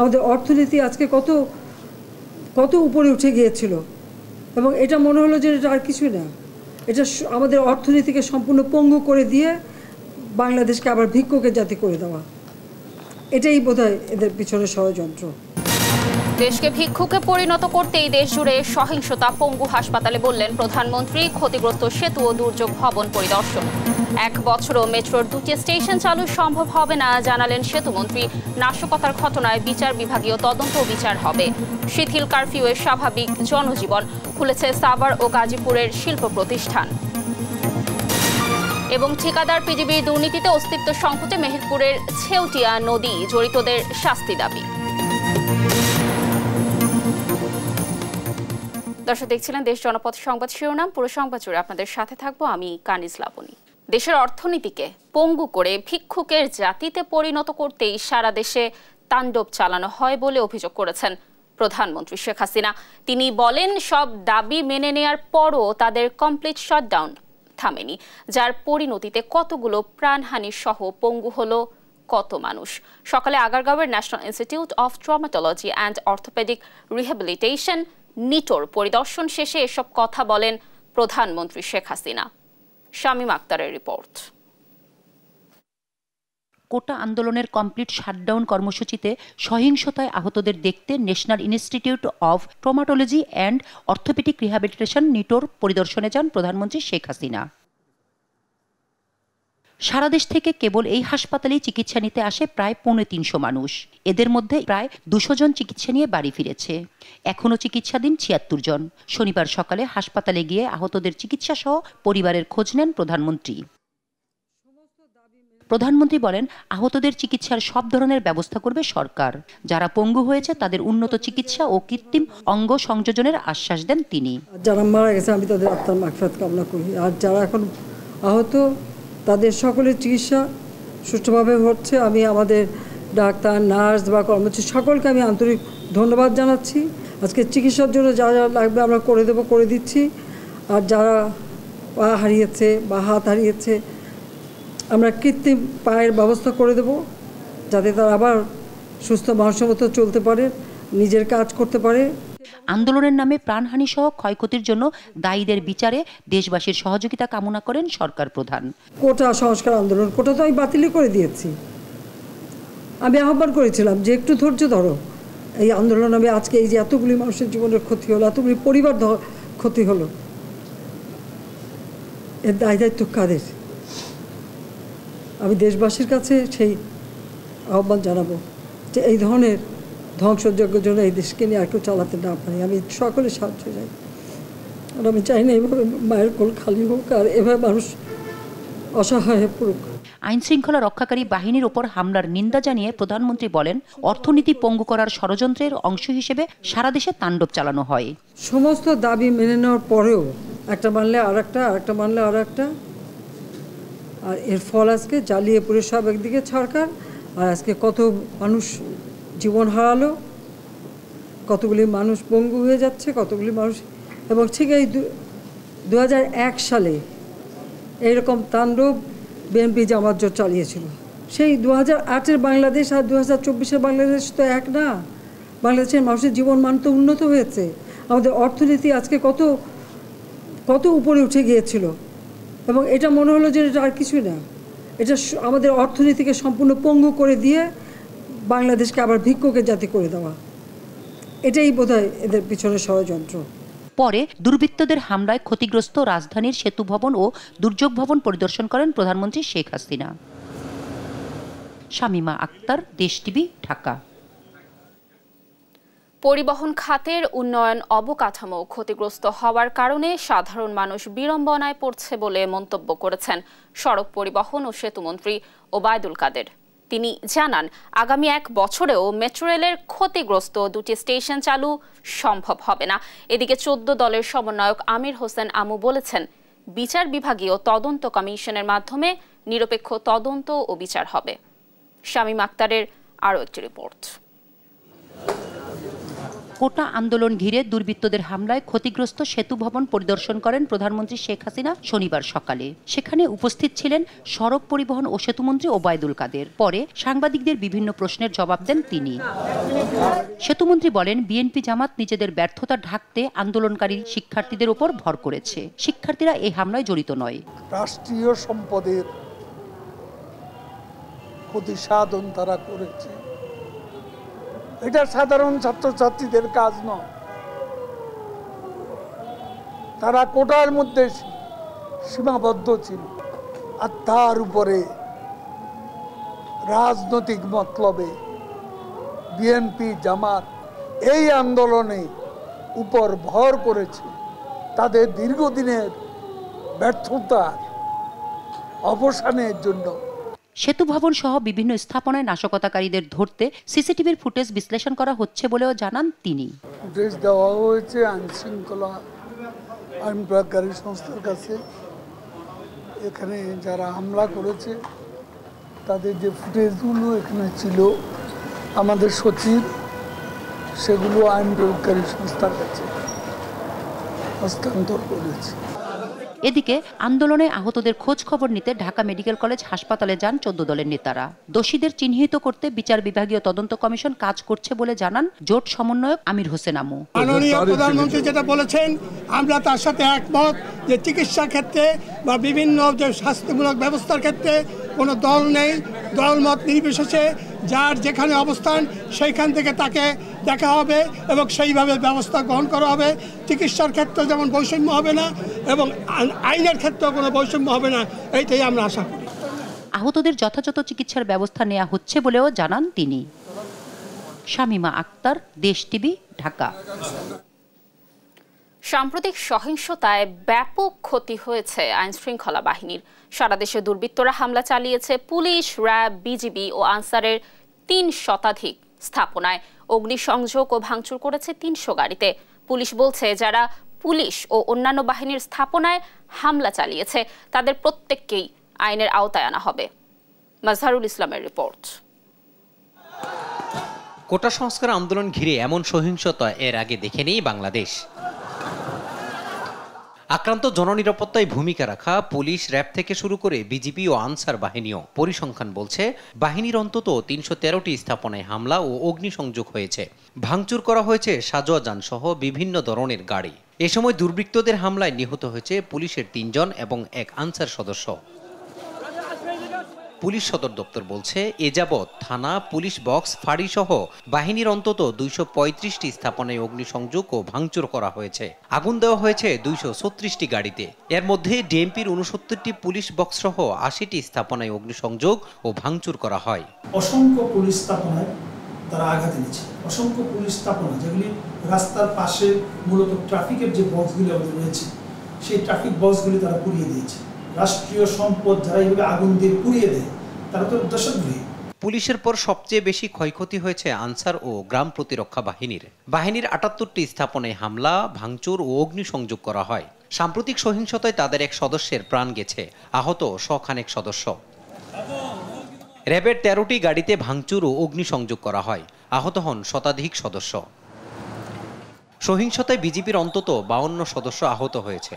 আমাদের অর্থনীতি আজকে কত কত উপরে উঠে গিয়েছিল এবং এটা মনে হলো যে এটা আর কিছুই না এটা আমাদের অর্থনীতিকে সম্পূর্ণ পঙ্গু করে দিয়ে বাংলাদেশকে আবার ভিক্ষকের জাতি করে দেওয়া এটাই বোধ এদের পিছনে ষড়যন্ত্র দেশকে ভিক্ষুকে পরিণত করতেই দেশ জুড়ে সহিংসতা পঙ্গু হাসপাতালে বললেন প্রধানমন্ত্রী ক্ষতিগ্রস্ত সেতু ও দুর্যোগ ভবন পরিদর্শন এক বছরও মেট্রোর দুটি স্টেশন চালু সম্ভব হবে না জানালেন সেতুমন্ত্রী নাশকতার ঘটনায় বিচার বিভাগীয় তদন্ত বিচার হবে শিথিল কারফিউয়ে স্বাভাবিক জনজীবন খুলেছে সাভার ও গাজীপুরের শিল্প প্রতিষ্ঠান এবং ঠিকাদার পিজিবির দুর্নীতিতে অস্তিত্ব সংকটে মেহেরপুরের ছেউটিয়া নদী জড়িতদের শাস্তি দাবি দর্শক দেখছিলেন দেশ জনপথ সংবাদ শিরোনাম পুরো সংবাদ জুড়ে আপনাদের সাথে থাকবো আমি কানিজ লাবনী দেশের অর্থনীতিকে পঙ্গু করে ভিক্ষুকের জাতিতে পরিণত করতেই সারা দেশে তাণ্ডব চালানো হয় বলে অভিযোগ করেছেন প্রধানমন্ত্রী শেখ হাসিনা তিনি বলেন সব দাবি মেনে নেয়ার পরও তাদের কমপ্লিট শাটডাউন থামেনি যার পরিণতিতে কতগুলো প্রাণহানি সহ পঙ্গু হলো কত মানুষ সকালে আগারগাঁওয়ের national institute of traumatology and orthopaedic rehabilitation NITOR পরিদর্শন শেষে এসব কথা বলেন প্রধানমন্ত্রী শেখ হাসিনা শামীম আক্তারের রিপোর্ট কোটা আন্দোলনের কমপ্লিট শাটডাউন কর্মসূচিতে সহিংসতায় আহতদের দেখতে national institute of traumatology and orthopaedic rehabilitation NITOR পরিদর্শনে যান প্রধানমন্ত্রী শেখ হাসিনা সারা দেশ থেকে কেবল এই হাসপাতালেই চিকিৎসা নিতে আসে প্রায় পৌনে তিনশো মানুষ এদের মধ্যে প্রায় দুশো জন চিকিৎসা নিয়ে বাড়ি ফিরেছে এখনও চিকিৎসাধীন ছিয়াত্তর জন শনিবার সকালে হাসপাতালে গিয়ে আহতদের চিকিৎসা সহ পরিবারের খোঁজ নেন প্রধানমন্ত্রী প্রধানমন্ত্রী বলেন আহতদের চিকিৎসার সব ধরনের ব্যবস্থা করবে সরকার যারা পঙ্গু হয়েছে তাদের উন্নত চিকিৎসা ও কৃত্রিম অঙ্গ সংযোজনের আশ্বাস দেন তিনি যারা মারা গেছে আমি তাদের আত্মার মাকফাত কামনা করি আর যারা এখন আহত তাদের সকলের চিকিৎসা সুষ্ঠুভাবে হচ্ছে আমি আমাদের ডাক্তার নার্স বা কর্মচারী সকলকে আমি আন্তরিক ধন্যবাদ জানাচ্ছি আজকে চিকিৎসার জন্য যা যা লাগবে আমরা করে দেবো করে দিচ্ছি আর যারা পা হারিয়েছে বা হাত হারিয়েছে আমরা কৃত্রিম পায়ের ব্যবস্থা করে দেব যাতে তারা আবার সুস্থ মানুষের মতো চলতে পারে নিজের কাজ করতে পারে আন্দোলনের নামে প্রাণহানি সহ ক্ষয়ক্ষতির জন্য দায়ীদের বিচারে দেশবাসীর সহযোগিতা কামনা করেন সরকার প্রধান কোটা সংস্কার আন্দোলন কোটা তো আমি বাতিলই করে দিয়েছি আমি আহ্বান করেছিলাম যে একটু ধৈর্য ধরো এই আন্দোলন আমি আজকে এই যে এতগুলি মানুষের জীবনের ক্ষতি হলো এতগুলি পরিবার ক্ষতি হলো এর দায় দায়িত্ব কাদের আমি দেশবাসীর কাছে সেই আহ্বান জানাবো যে এই ধরনের ধ্বংসযজ্ঞের জন্য এই দেশকে নিয়ে আর কেউ চালাতে না পারি আমি সকলে সাহায্য চাই আর আমি চাই না এইভাবে মায়ের কোল খালি হোক আর এভাবে মানুষ অসহায় পড়ুক আইন শৃঙ্খলা রক্ষাকারী বাহিনীর ওপর হামলার নিন্দা জানিয়ে প্রধানমন্ত্রী বলেন অর্থনীতি পঙ্গু করার ষড়যন্ত্রের অংশ হিসেবে সারা দেশে তাণ্ডব চালানো হয় সমস্ত দাবি মেনে নেওয়ার পরেও একটা মানলে আর একটা আর একটা মানলে আর একটা আর এর ফল আজকে জ্বালিয়ে পুরে সব একদিকে সরকার আর আজকে কত মানুষ জীবন হারালো কতগুলি মানুষ পঙ্গু হয়ে যাচ্ছে কতগুলি মানুষ এবং ঠিক এই দু সালে এইরকম তাণ্ডব বিএনপি জামাত জোট চালিয়েছিল সেই দু হাজার বাংলাদেশ আর দু হাজার বাংলাদেশ তো এক না বাংলাদেশের মানুষের জীবন মান তো উন্নত হয়েছে আমাদের অর্থনীতি আজকে কত কত উপরে উঠে গিয়েছিল এবং এটা মনে হলো যে এটা আর কিছুই না এটা আমাদের অর্থনীতিকে সম্পূর্ণ পঙ্গু করে দিয়ে বাংলাদেশকে আবার ভিক্ষুকের জাতি করে দেওয়া এটাই বোধ এদের পিছনে ষড়যন্ত্র পরে দুর্বৃত্তদের হামলায় ক্ষতিগ্রস্ত রাজধানীর সেতু ভবন ও দুর্যোগ ভবন পরিদর্শন করেন প্রধানমন্ত্রী শেখ হাসিনা শামিমা আক্তার দেশ টিভি ঢাকা পরিবহন খাতের উন্নয়ন অবকাঠামো ক্ষতিগ্রস্ত হওয়ার কারণে সাধারণ মানুষ বিড়ম্বনায় পড়ছে বলে মন্তব্য করেছেন সড়ক পরিবহন ও সেতুমন্ত্রী ওবায়দুল কাদের তিনি জানান আগামী এক বছরেও মেট্রো রেলের ক্ষতিগ্রস্ত দুটি স্টেশন চালু সম্ভব হবে না এদিকে চোদ্দ দলের সমন্বয়ক আমির হোসেন আমু বলেছেন বিচার বিভাগীয় তদন্ত কমিশনের মাধ্যমে নিরপেক্ষ তদন্ত ও বিচার হবে শামীম আক্তারের আরও একটি রিপোর্ট কোটা আন্দোলন ঘিরে দুর্বৃত্তদের হামলায় ক্ষতিগ্রস্ত সেতু ভবন পরিদর্শন করেন প্রধানমন্ত্রী শেখ হাসিনা শনিবার সকালে সেখানে উপস্থিত ছিলেন সড়ক পরিবহন ও সেতুমন্ত্রী ওবায়দুল কাদের পরে সাংবাদিকদের বিভিন্ন প্রশ্নের জবাব দেন তিনি সেতুমন্ত্রী বলেন বিএনপি জামাত নিজেদের ব্যর্থতা ঢাকতে আন্দোলনকারী শিক্ষার্থীদের ওপর ভর করেছে শিক্ষার্থীরা এই হামলায় জড়িত নয় রাষ্ট্রীয় সম্পদের ক্ষতি সাধন তারা করেছে এটা সাধারণ ছাত্রছাত্রীদের কাজ নয় তারা কোটার মধ্যে সীমাবদ্ধ ছিল আর তার উপরে রাজনৈতিক মতলবে বিএনপি জামাত এই আন্দোলনে উপর ভর করেছে তাদের দীর্ঘদিনের ব্যর্থতার অবসানের জন্য সেতু ভবন সহ বিভিন্ন স্থাপনায় নাশকতাকারীদের ধরতে সিসিটিভির ফুটেজ বিশ্লেষণ করা হচ্ছে বলেও জানান তিনি দেওয়া হয়েছে আইনশৃঙ্খলা সংস্থার কাছে এখানে যারা হামলা করেছে তাদের যে ফুটেজগুলো এখানে ছিল আমাদের সচিব সেগুলো আইন প্রয়োগকারী সংস্থার কাছে হস্তান্তর করেছে এদিকে আন্দোলনে আহতদের খোঁজ খবর নিতে ঢাকা মেডিকেল কলেজ হাসপাতালে যান চোদ্দ দলের নেতারা দোষীদের চিহ্নিত করতে বিচার বিভাগীয় তদন্ত কমিশন কাজ করছে বলে জানান জোট সমন্বয়ক আমির হোসেন আমু মাননীয় প্রধানমন্ত্রী যেটা বলেছেন আমরা তার সাথে একমত যে চিকিৎসা ক্ষেত্রে বা বিভিন্ন যে স্বাস্থ্যমূলক ব্যবস্থার ক্ষেত্রে কোনো দল নেই দলমত নির্বিশেষে যার যেখানে অবস্থান সেইখান থেকে তাকে দেখা হবে এবং সেইভাবে ব্যবস্থা গ্রহণ করা হবে চিকিৎসার ক্ষেত্রে যেমন বৈষম্য হবে না এবং আইনের ক্ষেত্রেও কোনো বৈষম্য হবে না এইটাই আমরা আশা করি আহতদের যথাযথ চিকিৎসার ব্যবস্থা নেওয়া হচ্ছে বলেও জানান তিনি শামিমা আক্তার দেশ টিভি ঢাকা সাম্প্রতিক সহিংসতায় ব্যাপক ক্ষতি হয়েছে আইন শৃঙ্খলা বাহিনীর সারা দেশে দুর্বৃত্তরা হামলা চালিয়েছে পুলিশ র্যাব বিজিবি ও আনসারের তিন শতাধিক স্থাপনায় অগ্নিসংযোগ ও ভাঙচুর করেছে তিনশো গাড়িতে পুলিশ বলছে যারা পুলিশ ও অন্যান্য বাহিনীর স্থাপনায় হামলা চালিয়েছে তাদের প্রত্যেককেই আইনের আওতায় আনা হবে মাজহারুল ইসলামের রিপোর্ট কোটা সংস্কার আন্দোলন ঘিরে এমন সহিংসতা এর আগে দেখেনি বাংলাদেশ আক্রান্ত জননিরাপত্তায় ভূমিকা রাখা পুলিশ র্যাব থেকে শুরু করে বিজেপি ও আনসার বাহিনীও পরিসংখ্যান বলছে বাহিনীর অন্তত তিনশো তেরোটি স্থাপনায় হামলা ও অগ্নিসংযোগ হয়েছে ভাঙচুর করা হয়েছে সাজোয়া যানসহ বিভিন্ন ধরনের গাড়ি এ সময় দুর্বৃত্তদের হামলায় নিহত হয়েছে পুলিশের তিনজন এবং এক আনসার সদস্য পুলিশ সদর দপ্তর বলছে এ যাবৎ থানা পুলিশ বক্স ফাঁড়ি সহ বাহিনীর অন্তত দুইশো পঁয়ত্রিশটি স্থাপনায় অগ্নিসংযোগ ও ভাঙচুর করা হয়েছে আগুন দেওয়া হয়েছে দুইশো ছত্রিশটি গাড়িতে এর মধ্যে ডিএমপির উনসত্তরটি পুলিশ বক্স সহ আশিটি স্থাপনায় অগ্নিসংযোগ ও ভাঙচুর করা হয় অসংখ্য পুলিশ স্থাপনায় তারা আঘাত এনেছে অসংখ্য পুলিশ স্থাপনা যেগুলি রাস্তার পাশে মূলত ট্রাফিকের যে বক্সগুলি আমাদের রয়েছে সেই ট্রাফিক বক্সগুলি তারা পুড়িয়ে দিয়েছে রাষ্ট্রীয় সম্পদ যারা এইভাবে আগুন দিয়ে পুড়িয়ে দেয় তারা তো দেশদ্রোহী পুলিশের পর সবচেয়ে বেশি ক্ষয়ক্ষতি হয়েছে আনসার ও গ্রাম প্রতিরক্ষা বাহিনীর বাহিনীর আটাত্তরটি স্থাপনে হামলা ভাঙচুর ও অগ্নিসংযোগ করা হয় সাম্প্রতিক সহিংসতায় তাদের এক সদস্যের প্রাণ গেছে আহত শখানেক সদস্য র্যাবের তেরোটি গাড়িতে ভাঙচুর ও অগ্নিসংযোগ করা হয় আহত হন শতাধিক সদস্য সহিংসতায় বিজেপির অন্তত বাউন্ন সদস্য আহত হয়েছে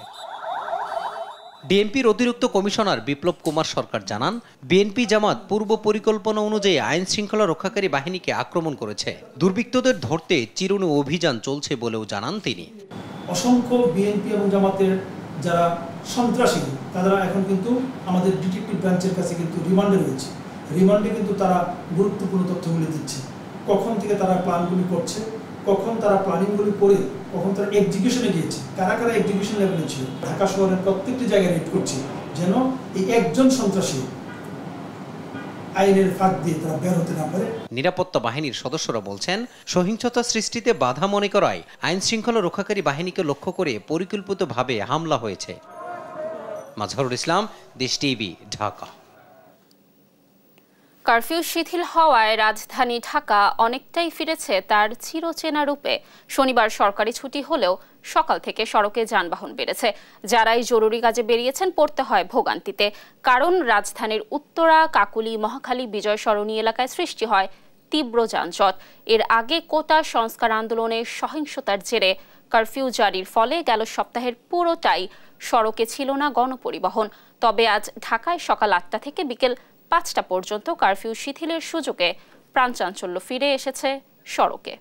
বিএনপির অতিরিক্ত কমিশনার বিপ্লব কুমার সরকার জানান বিএনপি জামাত পূর্ব পরিকল্পনা অনুযায়ী আইন শৃঙ্খলা রক্ষাকারী বাহিনীকে আক্রমণ করেছে দুর্বৃত্তদের ধরতে চিরুনি অভিযান চলছে বলেও জানান তিনি অসংখ্য বিএনপি এবং জামাতের যারা সন্ত্রাসী তারা এখন কিন্তু আমাদের ডিটেকটিভ ব্রাঞ্চের কাছে কিন্তু রিমান্ডে রয়েছে রিমান্ডে কিন্তু তারা গুরুত্বপূর্ণ তথ্যগুলি দিচ্ছে কখন থেকে তারা প্ল্যানগুলি করছে কখন তারা প্ল্যানিংগুলি করে কখন তারা এক্সিকিউশনে গিয়েছে কারা কারা এক্সিকিউশন লেভেলে ছিল ঢাকা শহরের প্রত্যেকটি জায়গায় রেড করছে যেন এই একজন সন্ত্রাসী নিরাপত্তা বাহিনীর সদস্যরা বলছেন সহিংসতা সৃষ্টিতে বাধা মনে করায় আইন শৃঙ্খলা রক্ষাকারী বাহিনীকে লক্ষ্য করে পরিকল্পিতভাবে হামলা হয়েছে মাঝহরুল ইসলাম দেশ টিভি ঢাকা কারফিউ শিথিল হওয়ায় রাজধানী ঢাকা অনেকটাই ফিরেছে তার চিরচেনা রূপে শনিবার সরকারি ছুটি হলেও সকাল থেকে সড়কে যানবাহন বেড়েছে যারাই জরুরি কাজে বেরিয়েছেন পড়তে হয় ভোগান্তিতে কারণ রাজধানীর উত্তরা কাকুলি মহাখালী বিজয় সরণী এলাকায় সৃষ্টি হয় তীব্র যানজট এর আগে কোটা সংস্কার আন্দোলনের সহিংসতার জেরে কারফিউ জারির ফলে গেল সপ্তাহের পুরোটাই সড়কে ছিল না গণপরিবহন তবে আজ ঢাকায় সকাল আটটা থেকে বিকেল পাঁচটা পর্যন্ত কারফিউ শিথিলের সুযোগে প্রাণচাঞ্চল্য ফিরে এসেছে সড়কে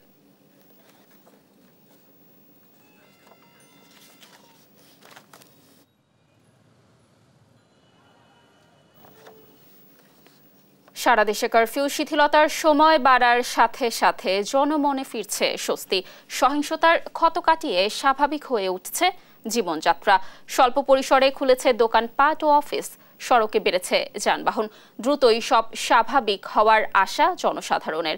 সারা দেশে কারফিউ শিথিলতার সময় বাড়ার সাথে সাথে জনমনে ফিরছে স্বস্তি সহিংসতার ক্ষত কাটিয়ে স্বাভাবিক হয়ে উঠছে জীবনযাত্রা স্বল্প পরিসরে খুলেছে দোকান পাট ও অফিস সড়কে বেড়েছে যানবাহন দ্রুতই সব স্বাভাবিক হওয়ার আশা জনসাধারণের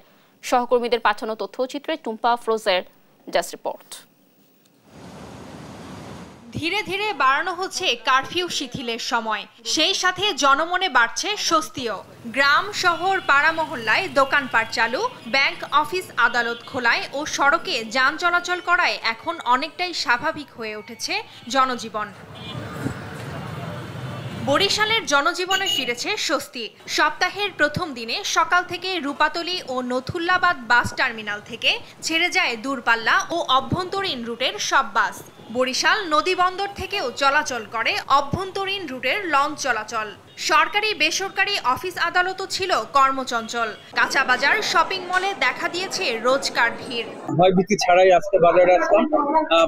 সহকর্মীদের পাঠানো তথ্যচিত্রে টুম্পা ফ্রোজের জাস্ট রিপোর্ট ধীরে ধীরে বাড়ানো হচ্ছে কারফিউ শিথিলের সময় সেই সাথে জনমনে বাড়ছে স্বস্তিও গ্রাম শহর পাড়া মহল্লায় দোকানপাট চালু ব্যাংক অফিস আদালত খোলায় ও সড়কে যান চলাচল করায় এখন অনেকটাই স্বাভাবিক হয়ে উঠেছে জনজীবন বরিশালের জনজীবনে ফিরেছে স্বস্তি সপ্তাহের প্রথম দিনে সকাল থেকে রূপাতলি ও নথুল্লাবাদ বাস টার্মিনাল থেকে ছেড়ে যায় দূরপাল্লা ও অভ্যন্তরীণ রুটের সব বাস বরিশাল নদী বন্দর থেকেও চলাচল করে অভ্যন্তরীণ রুটের লঞ্চ চলাচল সরকারি বেসরকারি অফিস আদালতও ছিল কর্মচঞ্চল কাঁচা বাজার শপিং মলে দেখা দিয়েছে রোজকার ভিড় ভয় ভীতি ছাড়াই আজকে বাজারে আসলাম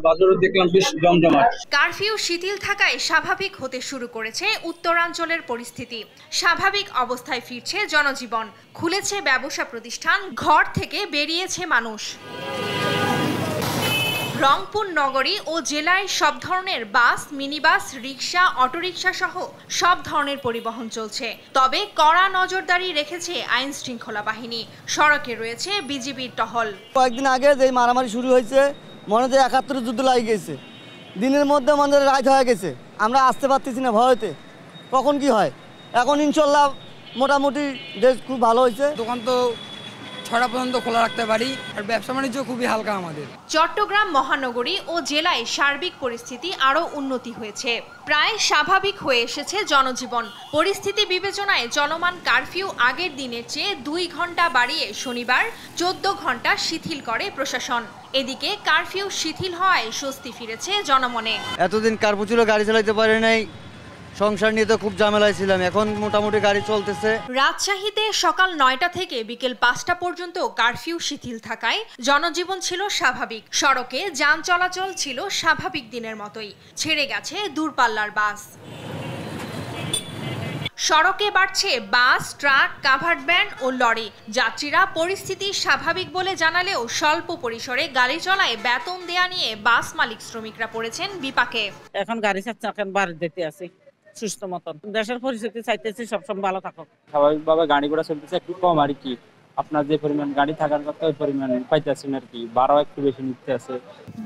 বাজারে দেখলাম বেশ জমজমাট কারফিউ শিথিল থাকায় স্বাভাবিক হতে শুরু করেছে উত্তরাঞ্চলের পরিস্থিতি স্বাভাবিক অবস্থায় ফিরছে জনজীবন খুলেছে ব্যবসা প্রতিষ্ঠান ঘর থেকে বেরিয়েছে মানুষ রংপুর নগরী ও জেলায় সব ধরনের বাস মিনিবাস রিক্সা অটোরিকশা সহ সব ধরনের পরিবহন চলছে তবে কড়া নজরদারি রেখেছে আইন শৃঙ্খলা বাহিনী সড়কে রয়েছে বিজিবির টহল কয়েকদিন আগে যে মারামারি শুরু হয়েছে মনে হয় একাত্তর যুদ্ধ লাগে গেছে দিনের মধ্যে মনে রাত হয়ে গেছে আমরা আসতে পারতেছি না ভয়তে কখন কি হয় এখন ইনশাল্লাহ মোটামুটি দেশ খুব ভালো হয়েছে দোকান তো ছটা পর্যন্ত খোলা রাখতে পারি আর ব্যবসা বাণিজ্য খুবই হালকা আমাদের চট্টগ্রাম মহানগরী ও জেলায় সার্বিক পরিস্থিতি আরও উন্নতি হয়েছে প্রায় স্বাভাবিক হয়ে এসেছে জনজীবন পরিস্থিতি বিবেচনায় চলমান কারফিউ আগের দিনের চেয়ে দুই ঘন্টা বাড়িয়ে শনিবার চোদ্দ ঘন্টা শিথিল করে প্রশাসন এদিকে কারফিউ শিথিল হওয়ায় স্বস্তি ফিরেছে জনমনে এতদিন কার্পু ছিল গাড়ি চালাতে পারে নাই সংসার নিয়ে তো খুব ঝামেলায় ছিলাম এখন মোটামুটি গাড়ি চলতেছে রাজশাহীতে সকাল নয়টা থেকে বিকেল পাঁচটা পর্যন্ত কারফিউ শিথিল থাকায় জনজীবন ছিল স্বাভাবিক সড়কে যান চলাচল ছিল স্বাভাবিক দিনের মতোই ছেড়ে গেছে দূরপাল্লার বাস সড়কে বাড়ছে বাস ট্রাক কাভার্ড ভ্যান ও লরি যাত্রীরা পরিস্থিতি স্বাভাবিক বলে জানালেও স্বল্প পরিসরে গাড়ি চলায় বেতন দেয়া নিয়ে বাস মালিক শ্রমিকরা পড়েছেন বিপাকে এখন গাড়ি চাচ্ছে এখন বাড়ি দিতে আছে সুস্থ মতন দেশের পরিস্থিতি চাইতেছি সবসময় ভালো থাকুক স্বাভাবিকভাবে গাড়ি ঘোড়া চলতেছে একটু কম আর কি আপনার যে পরিমাণ গাড়ি থাকার কথা ওই পরিমাণ পাইতেছেন আর কি বারো একটু বেশি নিতে আছে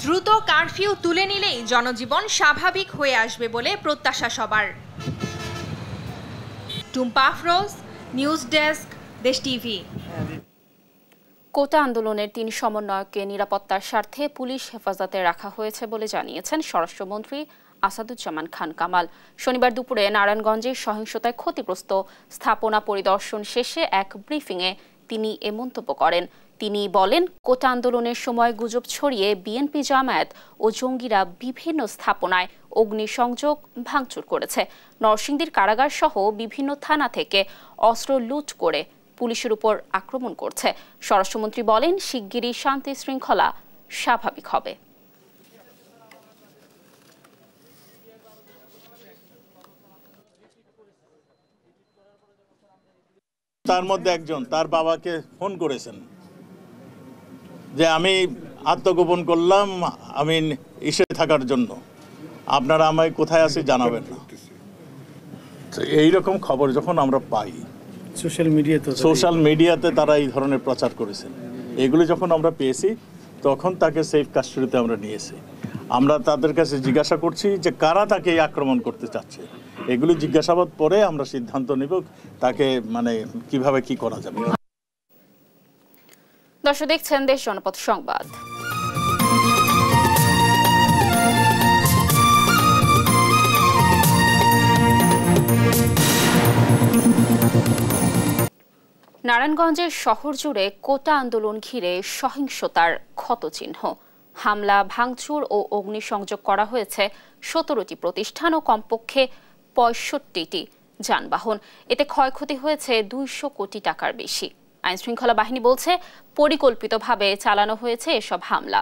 দ্রুত কারফিউ তুলে নিলেই জনজীবন স্বাভাবিক হয়ে আসবে বলে প্রত্যাশা সবার Tumpa Afroz news desk Desh TV কোটা আন্দোলনের তিন সমন্বয়কে নিরাপত্তার স্বার্থে পুলিশ হেফাজতে রাখা হয়েছে বলে জানিয়েছেন স্বরাষ্ট্রমন্ত্রী আসাদুজ্জামান খান কামাল শনিবার দুপুরে নারায়ণগঞ্জে সহিংসতায় ক্ষতিগ্রস্ত স্থাপনা পরিদর্শন শেষে এক ব্রিফিংয়ে তিনি এ মন্তব্য করেন তিনি বলেন কোটা আন্দোলনের সময় গুজব ছড়িয়ে বিএনপি জামায়াত ও জঙ্গিরা বিভিন্ন স্থাপনায় অগ্নিসংযোগ ভাঙচুর করেছে নরসিংদীর কারাগার সহ বিভিন্ন থানা থেকে অস্ত্র লুট করে পুলিশের উপর আক্রমণ করছে স্বরাষ্ট্রমন্ত্রী বলেন শিগগিরই শান্তি শৃঙ্খলা স্বাভাবিক হবে তার মধ্যে একজন তার বাবাকে ফোন করেছেন যে আমি আত্মগোপন করলাম আমি ইসে থাকার জন্য আপনারা আমায় কোথায় আছে জানাবেন না তো এইরকম খবর যখন আমরা পাই সোশ্যাল মিডিয়াতে সোশ্যাল মিডিয়াতে তারা এই ধরনের প্রচার করেছেন এগুলো যখন আমরা পেয়েছি তখন তাকে সেফ কাস্টডিতে আমরা নিয়েছি আমরা তাদের কাছে জিজ্ঞাসা করছি যে কারা তাকে আক্রমণ করতে চাচ্ছে এগুলি জিজ্ঞাসাবাদ পরে আমরা সিদ্ধান্ত নিব তাকে মানে কিভাবে কি করা যাবে দর্শক দেখছেন দেশ জনপদ সংবাদ নারায়ণগঞ্জের শহর জুড়ে কোটা আন্দোলন ঘিরে সহিংসতার ক্ষত চিহ্ন হামলা ভাঙচুর ও অগ্নিসংযোগ করা হয়েছে সতেরোটি প্রতিষ্ঠান ও কমপক্ষে পঁয়ষট্টিটি যানবাহন এতে ক্ষয়ক্ষতি হয়েছে দুইশো কোটি টাকার বেশি আইনশৃঙ্খলা বাহিনী বলছে পরিকল্পিতভাবে চালানো হয়েছে এসব হামলা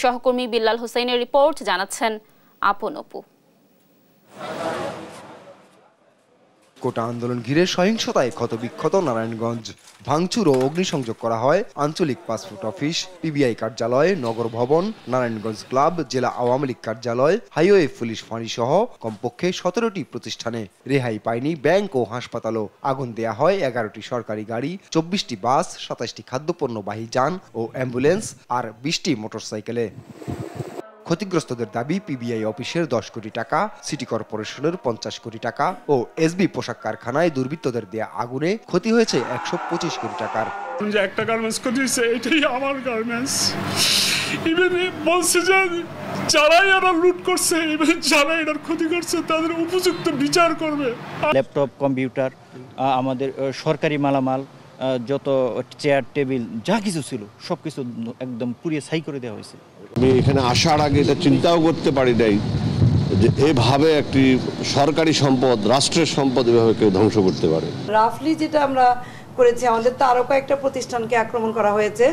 সহকর্মী বিল্লাল হোসেনের রিপোর্ট জানাচ্ছেন আপন অপু কোটা আন্দোলন ঘিরে সহিংসতায় ক্ষত বিক্ষত নারায়ণগঞ্জ ভাঙচুর ও অগ্নিসংযোগ করা হয় আঞ্চলিক পাসপোর্ট অফিস পিবিআই কার্যালয় নগর ভবন নারায়ণগঞ্জ ক্লাব জেলা আওয়ামী লীগ কার্যালয় হাইওয়ে পুলিশ ফাঁড়ি সহ কমপক্ষে সতেরোটি প্রতিষ্ঠানে রেহাই পায়নি ব্যাংক ও হাসপাতালও আগুন দেয়া হয় এগারোটি সরকারি গাড়ি চব্বিশটি বাস সাতাশটি খাদ্যপণ্যবাহী যান ও অ্যাম্বুলেন্স আর বিশটি মোটরসাইকেলে ক্ষতিগ্রস্তদের দাবি পিবিআই অফিসের দশ কোটি টাকা সিটি কর্পোরেশনের পঞ্চাশ কোটি টাকা ও এসবি পোশাক কারখানায় দুর্বৃত্তদের দেয়া আগুনে ক্ষতি হয়েছে একশো পঁচিশ কোটি টাকার একটা গার্মেন্টস ক্ষতি হয়েছে এটাই আমার গার্মেন্টস ইভেন বলছে যে যারাই এরা লুট করছে ইভেন যারা এরা ক্ষতি করছে তাদের উপযুক্ত বিচার করবে ল্যাপটপ কম্পিউটার আমাদের সরকারি মালামাল যত চেয়ার টেবিল যা কিছু ছিল সব কিছু একদম পুড়িয়ে ছাই করে দেওয়া হয়েছে আমি এখানে আসার আগে এটা চিন্তাও করতে পারি নাই যে এভাবে একটি সরকারি সম্পদ রাষ্ট্রের সম্পদ এভাবে কেউ ধ্বংস করতে পারে রাফলি যেটা আমরা করেছি আমাদের তো আরও কয়েকটা প্রতিষ্ঠানকে আক্রমণ করা হয়েছে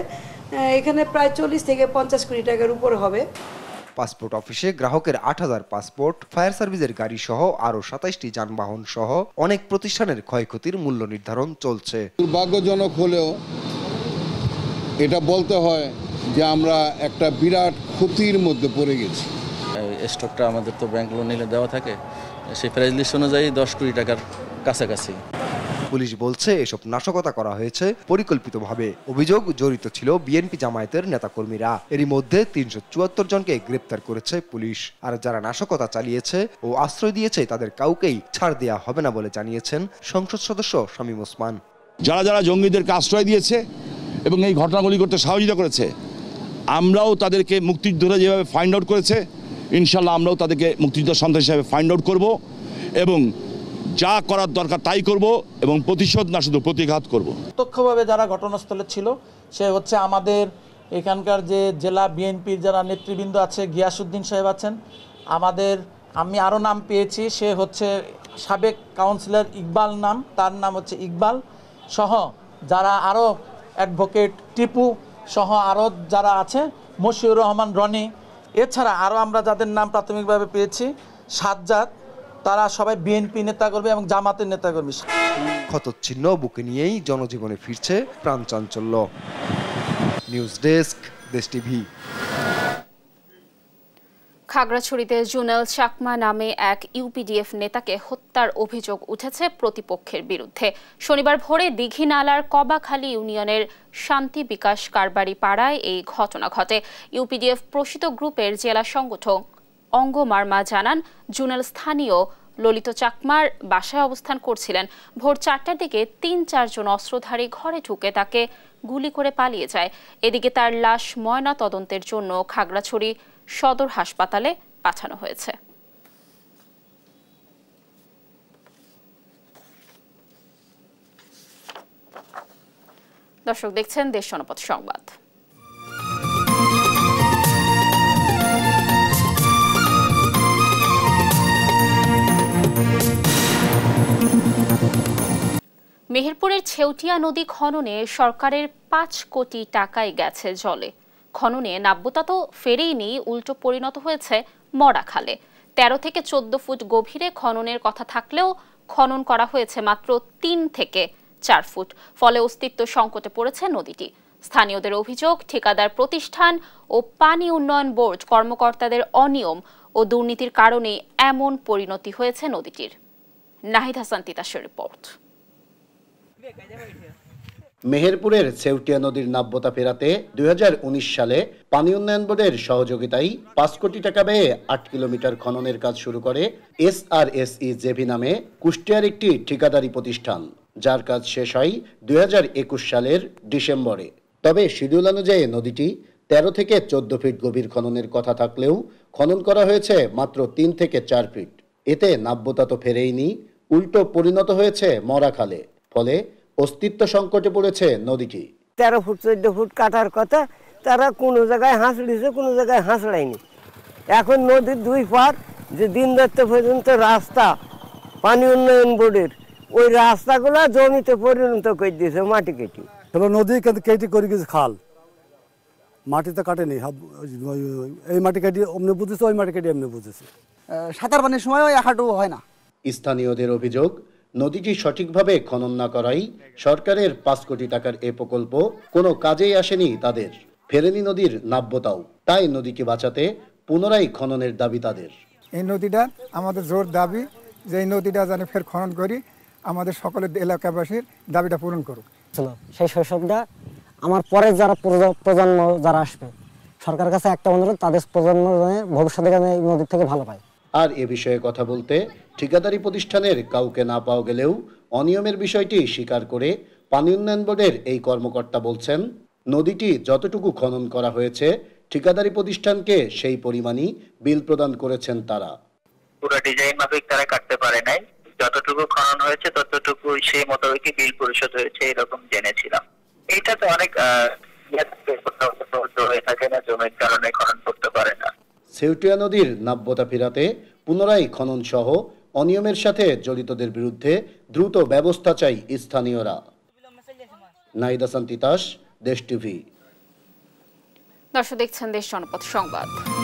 এখানে প্রায় চল্লিশ থেকে পঞ্চাশ কোটি টাকার উপর হবে পাসপোর্ট অফিসে গ্রাহকের আট হাজার পাসপোর্ট ফায়ার সার্ভিসের গাড়ি সহ আরও সাতাইশটি যানবাহন সহ অনেক প্রতিষ্ঠানের ক্ষয়ক্ষতির মূল্য নির্ধারণ চলছে দুর্ভাগ্যজনক হলেও এটা বলতে হয় যে আমরা একটা বিরাট ক্ষতির মধ্যে পড়ে গেছি স্টকটা আমাদের তো ব্যাংক লোন নিলে দেওয়া থাকে সেই প্রাইস লিস্ট অনুযায়ী দশ কোটি টাকার কাছাকাছি পুলিশ বলছে এসব নাশকতা করা হয়েছে পরিকল্পিতভাবে অভিযোগ জড়িত ছিল বিএনপি জামায়াতের নেতাকর্মীরা এরই মধ্যে তিনশো চুয়াত্তর জনকে গ্রেপ্তার করেছে পুলিশ আর যারা নাশকতা চালিয়েছে ও আশ্রয় দিয়েছে তাদের কাউকেই ছাড় দেওয়া হবে না বলে জানিয়েছেন সংসদ সদস্য শামীম ওসমান যারা যারা জঙ্গিদেরকে আশ্রয় দিয়েছে এবং এই ঘটনাগুলি করতে সহযোগিতা করেছে আমরাও তাদেরকে মুক্তিযুদ্ধ যেভাবে ফাইন্ড আউট করেছে ইনশাল্লাহ আমরাও তাদেরকে মুক্তিযুদ্ধ সন্ত্রাস হিসাবে ফাইন্ড আউট করব এবং যা করার দরকার তাই করব এবং প্রতিশোধ না শুধু প্রতিঘাত করব প্রত্যক্ষভাবে যারা ঘটনাস্থলে ছিল সে হচ্ছে আমাদের এখানকার যে জেলা বিএনপির যারা নেতৃবৃন্দ আছে গিয়াসুদ্দিন সাহেব আছেন আমাদের আমি আরও নাম পেয়েছি সে হচ্ছে সাবেক কাউন্সিলর ইকবাল নাম তার নাম হচ্ছে ইকবাল সহ যারা আরও অ্যাডভোকেট টিপু সহ আরও যারা আছে মশিউর রহমান রনি এছাড়া আরও আমরা যাদের নাম প্রাথমিকভাবে পেয়েছি সাজ্জাদ তারা সবাই বিএনপি নেতা করবে এবং জামাতের নেতা করবে ক্ষত চিহ্ন বুকে নিয়েই জনজীবনে ফিরছে প্রাণ চাঞ্চল্য নিউজ ডেস্ক দেশ টিভি খাগড়াছড়িতে জুনাল চাকমা নামে এক ইউপিডিএফ নেতাকে হত্যার অভিযোগ উঠেছে প্রতিপক্ষের বিরুদ্ধে শনিবার ভোরে দীঘিনালার কবাখালী ইউনিয়নের শান্তি বিকাশ কারবারি পাড়ায় এই ঘটনা ঘটে ইউপিডিএফ প্রসিত গ্রুপের জেলা সংগঠক অঙ্গ মার্মা জানান জুনেল স্থানীয় ললিত চাকমার বাসায় অবস্থান করছিলেন ভোর চারটার দিকে তিন চারজন অস্ত্রধারী ঘরে ঢুকে তাকে গুলি করে পালিয়ে যায় এদিকে তার লাশ ময়না তদন্তের জন্য খাগড়াছড়ি সদর হাসপাতালে পাঠানো হয়েছে দর্শক দেখছেন দেশ সংবাদ মেহেরপুরের ছেউটিয়া নদী খননে সরকারের পাঁচ কোটি টাকায় গেছে জলে খননে নাব্যতা তো ফেরেইনি উল্টো পরিণত হয়েছে মরা খালে তেরো থেকে চোদ্দ ফুট গভীরে খননের কথা থাকলেও খনন করা হয়েছে মাত্র তিন থেকে চার ফুট ফলে অস্তিত্ব সংকটে পড়েছে নদীটি স্থানীয়দের অভিযোগ ঠিকাদার প্রতিষ্ঠান ও পানি উন্নয়ন বোর্ড কর্মকর্তাদের অনিয়ম ও দুর্নীতির কারণে এমন পরিণতি হয়েছে নদীটির নাহিদ হাসান তিতাসের রিপোর্ট মেহেরপুরের সেউটিয়া নদীর নাব্যতা ফেরাতে দুই সালে পানি উন্নয়ন বোর্ডের সহযোগিতায় পাঁচ কোটি টাকা ব্যয়ে আট কিলোমিটার খননের কাজ শুরু করে S R S E JV নামে কুষ্টিয়ার একটি ঠিকাদারি প্রতিষ্ঠান যার কাজ শেষ হয় দুই সালের ডিসেম্বরে তবে শিডিউল অনুযায়ী নদীটি তেরো থেকে চোদ্দ ফিট গভীর খননের কথা থাকলেও খনন করা হয়েছে মাত্র তিন থেকে চার ফিট এতে নাব্যতা তো ফেরেইনি উল্টো পরিণত হয়েছে মরা খালে ফলে অস্তিত্ব সংকটে পড়েছে নদীটি তেরো ফুট চোদ্দ ফুট কাটার কথা তারা কোন জায়গায় হাঁসড়িছে কোন জায়গায় হাঁসড়ায়নি এখন নদীর দুই পার যে দিন দত্ত পর্যন্ত রাস্তা পানি উন্নয়ন বোর্ডের ওই রাস্তাগুলো জমিতে পরিণত করে দিয়েছে মাটি কেটে তাহলে নদী কেটে করে গেছে খাল মাটিতে কাটেনি এই মাটি কেটে অমনি বুঝেছে ওই মাটি কেটে এমনি বুঝেছে সাঁতার পানির সময় ওই একাটু হয় না স্থানীয়দের অভিযোগ নদীটি সঠিকভাবে খনন না করাই সরকারের পাঁচ কোটি টাকার এ প্রকল্প কোনো কাজেই আসেনি তাদের ফেরেনি নদীর নাব্যতাও তাই নদীকে বাঁচাতে পুনরায় খননের দাবি তাদের এই নদীটা আমাদের জোর দাবি যে এই নদীটা যেন ফের খনন করি আমাদের সকলের এলাকাবাসীর দাবিটা পূরণ করুক সেই শৈশবটা আমার পরে যারা প্রজন্ম যারা আসবে সরকার কাছে একটা অনুরোধ তাদের প্রজন্ম ভবিষ্যতে এই নদীর থেকে ভালো পায় আর এ বিষয়ে কথা বলতে ঠিকাদারি প্রতিষ্ঠানের কাউকে না পাওয়া গেলেও অনিয়মের বিষয়টি স্বীকার করে পানি উন্নয়ন বোর্ডের এই কর্মকর্তা বলছেন নদীটি যতটুকু খনন করা হয়েছে ঠিকাদারি প্রতিষ্ঠানকে সেই পরিমাণই বিল প্রদান করেছেন তারা পুরো ডিজাইন মাফিক তারা কাটতে পারে নাই যতটুকু খনন হয়েছে ততটুকু সেই মোতাবেকই বিল পরিশোধ হয়েছে এরকম জেনেছিলাম এটা তো অনেক জমির কারণে খনন করতে পারে না সেউটিয়া নদীর নাব্যতা ফেরাতে পুনরায় খনন সহ অনিয়মের সাথে জড়িতদের বিরুদ্ধে দ্রুত ব্যবস্থা চাই স্থানীয়রা নাইদা সান্তিতাস দেশ টিভি দর্শক দেখছেন দেশ জনপথ সংবাদ